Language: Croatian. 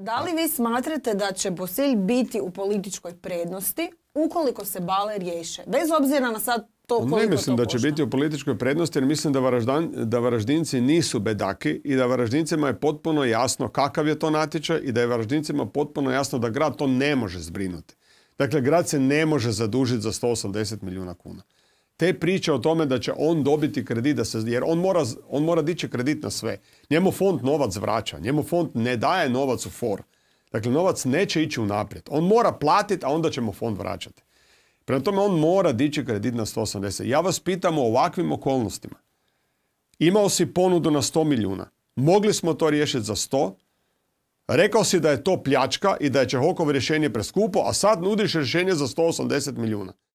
Da li vi smatrate da će Bosilj biti u političkoj prednosti ukoliko se bale riješe? Bez obzira na sad to Ne mislim da će biti u političkoj prednosti jer mislim da, da Varaždinci nisu bedaki i da Varaždincima je potpuno jasno kakav je to natječaj i da je Varaždincima potpuno jasno da grad to ne može zbrinuti. Dakle, grad se ne može zadužiti za 180 milijuna kuna te priče o tome da će on dobiti kredit, da se, jer on mora, on mora dići kredit na sve. Njemu fond novac vraća, njemu fond ne daje novac u for. Dakle, novac neće ići unaprijed. On mora platiti, a onda će mu fond vraćati. Prema tome, on mora dići kredit na 180. Ja vas pitam o ovakvim okolnostima. Imao si ponudu na 100 milijuna. Mogli smo to riješiti za 100. Rekao si da je to pljačka i da je Čehokov rješenje preskupo, a sad nudiš rješenje za 180 milijuna.